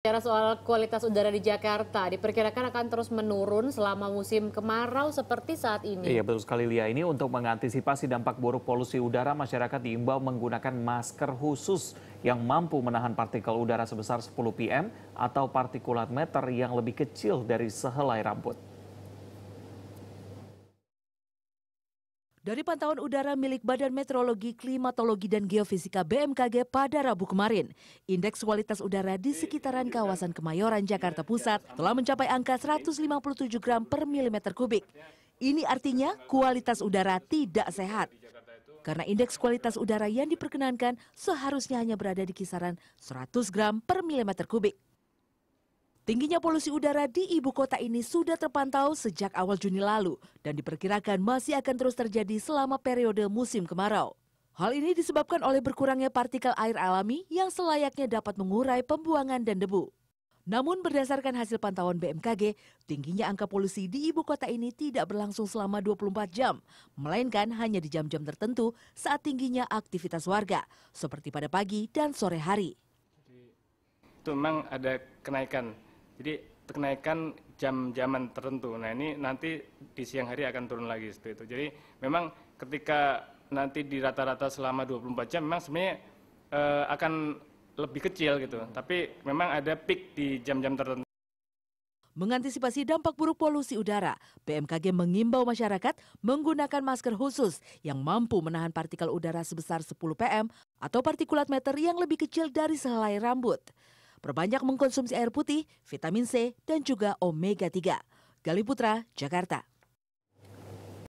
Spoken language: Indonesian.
Bicara soal kualitas udara di Jakarta, diperkirakan akan terus menurun selama musim kemarau seperti saat ini. Iya betul sekali Lia, ini untuk mengantisipasi dampak buruk polusi udara, masyarakat diimbau menggunakan masker khusus yang mampu menahan partikel udara sebesar 10 PM atau partikulat meter yang lebih kecil dari sehelai rambut. Dari pantauan udara milik Badan Meteorologi, Klimatologi, dan Geofisika BMKG pada Rabu kemarin, indeks kualitas udara di sekitaran kawasan Kemayoran, Jakarta Pusat telah mencapai angka 157 gram per milimeter kubik. Ini artinya kualitas udara tidak sehat. Karena indeks kualitas udara yang diperkenankan seharusnya hanya berada di kisaran 100 gram per milimeter kubik. Tingginya polusi udara di ibu kota ini sudah terpantau sejak awal Juni lalu dan diperkirakan masih akan terus terjadi selama periode musim kemarau. Hal ini disebabkan oleh berkurangnya partikel air alami yang selayaknya dapat mengurai pembuangan dan debu. Namun berdasarkan hasil pantauan BMKG, tingginya angka polusi di ibu kota ini tidak berlangsung selama 24 jam, melainkan hanya di jam-jam tertentu saat tingginya aktivitas warga, seperti pada pagi dan sore hari. Itu memang ada kenaikan jadi kenaikan jam-jaman tertentu. Nah ini nanti di siang hari akan turun lagi seperti itu. Jadi memang ketika nanti di rata-rata selama 24 jam memang sebenarnya e, akan lebih kecil gitu. Tapi memang ada peak di jam-jam tertentu. Mengantisipasi dampak buruk polusi udara, BMKG mengimbau masyarakat menggunakan masker khusus yang mampu menahan partikel udara sebesar 10 PM atau partikulat meter yang lebih kecil dari sehelai rambut. Perbanyak mengkonsumsi air putih, vitamin C, dan juga omega 3. Gali Putra, Jakarta.